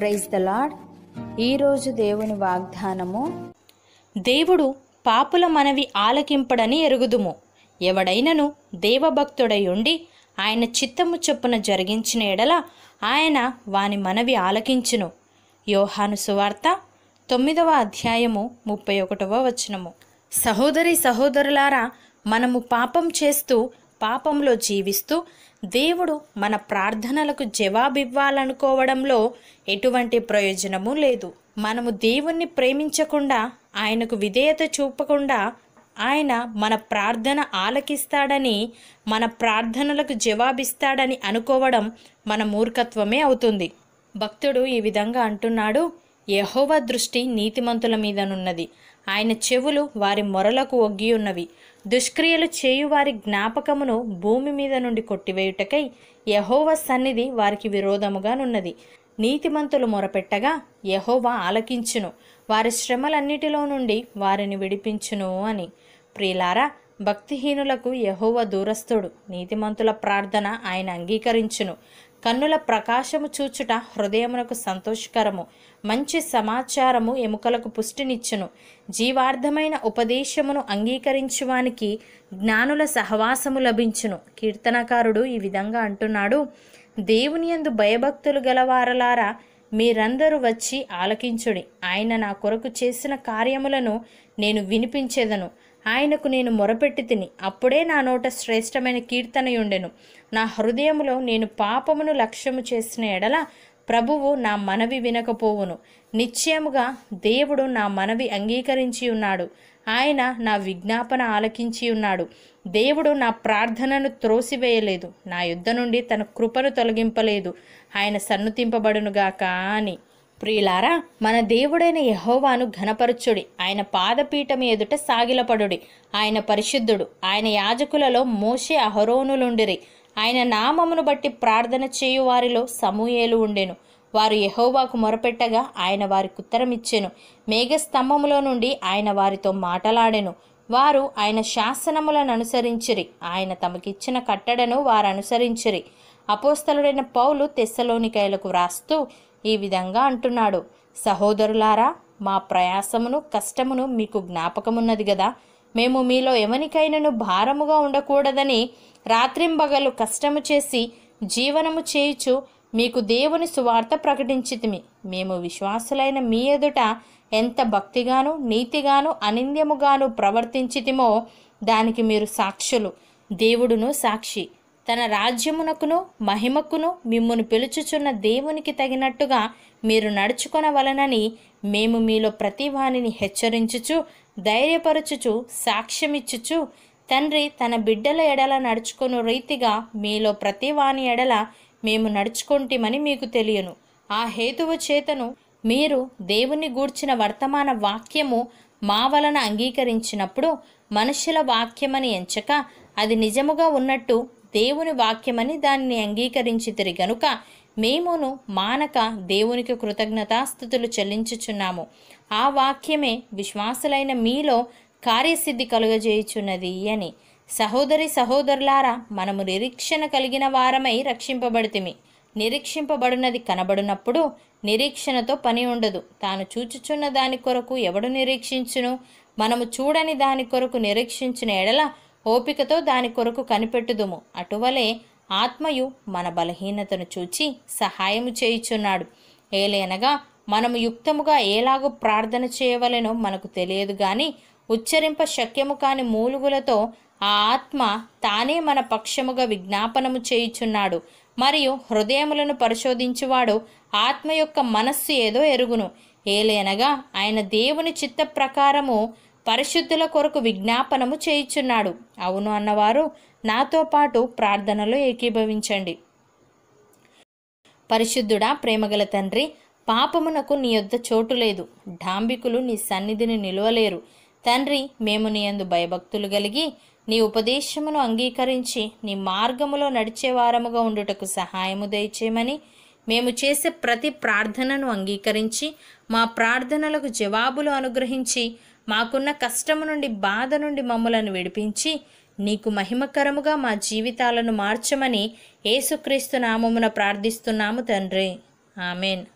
praise the lord ఈరోజు దేవుని వాగ్దానము దేవుడు పాపుల మనవి ఆలకింపడని ఎరుగుదుము ఎవడైనను దేవభక్తుడై ఉండి ఆయన చిత్తము చొప్పున జరిగించిన ఎడల ఆయన వాని మనవి ఆలకించును యోహాను సువార్త తొమ్మిదవ అధ్యాయము ముప్పై ఒకటవ వచనము సహోదరి సహోదరులారా మనము పాపం చేస్తూ పాపంలో జీవిస్తూ దేవుడు మన ప్రార్థనలకు జవాబివ్వాలనుకోవడంలో ఎటువంటి ప్రయోజనము లేదు మనము దేవుణ్ణి ప్రేమించకుండా ఆయనకు విధేయత చూపకుండా ఆయన మన ప్రార్థన ఆలకిస్తాడని మన ప్రార్థనలకు జవాబిస్తాడని అనుకోవడం మన మూర్ఖత్వమే అవుతుంది భక్తుడు ఈ విధంగా అంటున్నాడు యహోవా దృష్టి నీతిమంతుల మీదనున్నది ఆయన చెవులు వారి మొరలకు ఒగ్గి ఉన్నవి దుష్క్రియలు చేయు వారి జ్ఞాపకమును భూమి మీద నుండి కొట్టివేయుటకై యహోవ సన్నిధి వారికి విరోధముగానున్నది నీతిమంతులు మొరపెట్టగా యహోవా ఆలకించును వారి శ్రమలన్నిటిలో నుండి వారిని విడిపించును అని ప్రియులారా భక్తిహీనులకు యహోవ దూరస్తుడు నీతిమంతుల ప్రార్థన ఆయన అంగీకరించును కన్నుల ప్రకాశము చూచుట హృదయమునకు సంతోషకరము మంచి సమాచారము ఎముకలకు పుష్టినిచ్చును జీవార్థమైన ఉపదేశమును అంగీకరించువానికి జ్ఞానుల సహవాసము లభించును కీర్తనకారుడు ఈ విధంగా అంటున్నాడు దేవుని యందు భయభక్తులు గలవారలారా మీరందరూ వచ్చి ఆలకించుడి ఆయన నా కొరకు చేసిన కార్యములను నేను వినిపించేదను ఆయనకు నేను మొరపెట్టి తిని అప్పుడే నా నోట శ్రేష్టమైన కీర్తనయుండెను నా హృదయములో నేను పాపమును లక్ష్యము చేసిన ఎడల ప్రభువు నా మనవి వినకపోవును నిశ్చయముగా దేవుడు నా మనవి అంగీకరించి ఉన్నాడు ఆయన నా విజ్ఞాపన ఆలకించి ఉన్నాడు దేవుడు నా ప్రార్థనను త్రోసివేయలేదు నా యుద్ధ నుండి తన కృపను తొలగింపలేదు ఆయన సన్నుతింపబడునుగాక అని ప్రియులారా మన దేవుడైన యహోవాను ఘనపరచుడి ఆయన పాదపీఠం ఎదుట సాగిలపడుడి ఆయన పరిశుద్ధుడు ఆయన యాజకులలో మోషే అహరోనులుండిరి ఆయన నామమును బట్టి ప్రార్థన చేయు వారిలో సమూయేలు ఉండెను వారు యహోవాకు మొరపెట్టగా ఆయన వారికి ఉత్తరమిచ్చెను మేఘస్తంభములో నుండి ఆయన వారితో మాటలాడెను వారు ఆయన శాసనములను అనుసరించిరి ఆయన తమకిచ్చిన కట్టడను వారు అనుసరించిరి అపోస్తలుడైన పౌలు తెస్సలోనికాయలకు వ్రాస్తూ ఈ విధంగా అంటున్నాడు సహోదరులారా మా ప్రయాసమును కష్టమును మీకు జ్ఞాపకమున్నది గదా మేము మీలో ఎవనికైనాను భారముగా ఉండకూడదని రాత్రింబగలు కష్టము చేసి జీవనము చేయుచు మీకు దేవుని సువార్త ప్రకటించితిమి మేము విశ్వాసులైన మీ ఎదుట ఎంత భక్తిగాను నీతిగాను అనింద్యముగాను ప్రవర్తించితిమో దానికి మీరు సాక్షులు దేవుడును సాక్షి తన రాజ్యమునకును మహిమకును మిమ్మును పిలుచుచున్న దేవునికి తగినట్టుగా మీరు నడుచుకొనవలనని మేము మీలో ప్రతివానిని హెచ్చరించుచు ధైర్యపరచుచు సాక్ష్యమిచ్చుచు తండ్రి తన బిడ్డల ఎడల నడుచుకున్న రీతిగా మీలో ప్రతివాని ఎడల మేము నడుచుకుంటామని మీకు తెలియను ఆ హేతువు చేతను మీరు దేవుని గూర్చిన వర్తమాన వాక్యము మా వలన అంగీకరించినప్పుడు మనుషుల వాక్యమని ఎంచక అది నిజముగా ఉన్నట్టు దేవుని వాక్యమని దానిని అంగీకరించితిరి గనుక మేమును మానక దేవునికి కృతజ్ఞతాస్థుతులు చెల్లించుచున్నాము ఆ వాక్యమే విశ్వాసులైన మీలో కార్యసిద్ధి కలుగజేయుచున్నది అని సహోదరి సహోదరులారా మనము నిరీక్షణ కలిగిన వారమై రక్షింపబడితిమి నిరీక్షింపబడినది కనబడినప్పుడు నిరీక్షణతో పని ఉండదు తాను చూచుచున్న దాని కొరకు ఎవడు నిరీక్షించును మనము చూడని దాని కొరకు నిరీక్షించిన ఎడల ఓపికతో దాని కొరకు కనిపెట్టుదుము అటువలే ఆత్మయు మన బలహీనతను చూచి సహాయము చేయుచున్నాడు ఏలైనగా మనము యుక్తముగా ఏలాగూ ప్రార్థన చేయవలెనో మనకు తెలియదు గాని ఉచ్చరింప శక్యము కాని మూలుగులతో ఆ ఆత్మ తానే మన పక్షముగా విజ్ఞాపనము చేయుచున్నాడు మరియు హృదయములను పరిశోధించువాడు ఆత్మ యొక్క మనస్సు ఏదో ఎరుగును ఏలేనగా ఆయన దేవుని చిత్త ప్రకారము పరిశుద్ధుల కొరకు విజ్ఞాపనము చేయుచున్నాడు అవును అన్నవారు నాతో పాటు ప్రార్థనలో ఏకీభవించండి పరిశుద్ధుడా ప్రేమగల తండ్రి పాపమునకు నీ యొద్ద చోటు లేదు ఢాంబికులు నీ సన్నిధిని నిలువలేరు తండ్రి మేము నీ అందు భయభక్తులు కలిగి నీ ఉపదేశమును అంగీకరించి నీ మార్గములో నడిచేవారముగా ఉండుటకు సహాయము దయచేయమని మేము చేసే ప్రతి ప్రార్థనను అంగీకరించి మా ప్రార్థనలకు జవాబులు అనుగ్రహించి మాకున్న కష్టము నుండి బాధ నుండి మమ్మలను విడిపించి నీకు మహిమకరముగా మా జీవితాలను మార్చమని ఏసుక్రీస్తు నామమున ప్రార్థిస్తున్నాము తండ్రి ఆమెన్